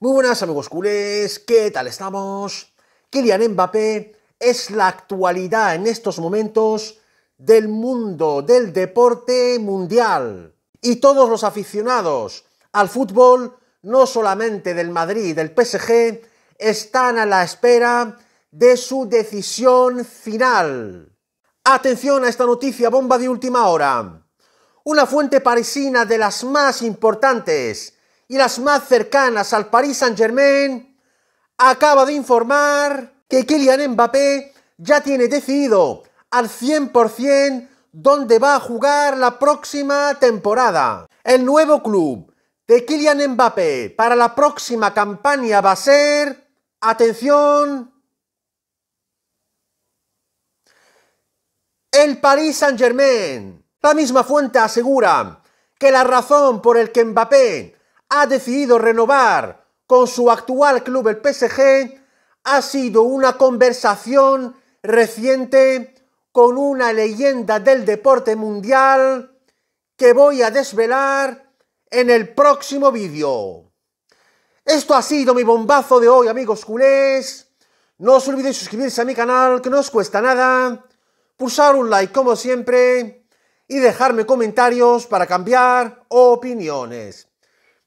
Muy buenas amigos culés, ¿qué tal estamos? Kylian Mbappé es la actualidad en estos momentos del mundo del deporte mundial. Y todos los aficionados al fútbol, no solamente del Madrid y del PSG, están a la espera de su decisión final. Atención a esta noticia bomba de última hora. Una fuente parisina de las más importantes y las más cercanas al Paris Saint-Germain, acaba de informar que Kylian Mbappé ya tiene decidido al 100% dónde va a jugar la próxima temporada. El nuevo club de Kylian Mbappé para la próxima campaña va a ser, atención, el Paris Saint-Germain. La misma fuente asegura que la razón por el que Mbappé ha decidido renovar con su actual club, el PSG, ha sido una conversación reciente con una leyenda del deporte mundial que voy a desvelar en el próximo vídeo. Esto ha sido mi bombazo de hoy, amigos culés. No os olvidéis suscribirse a mi canal, que no os cuesta nada. Pulsar un like, como siempre. Y dejarme comentarios para cambiar opiniones.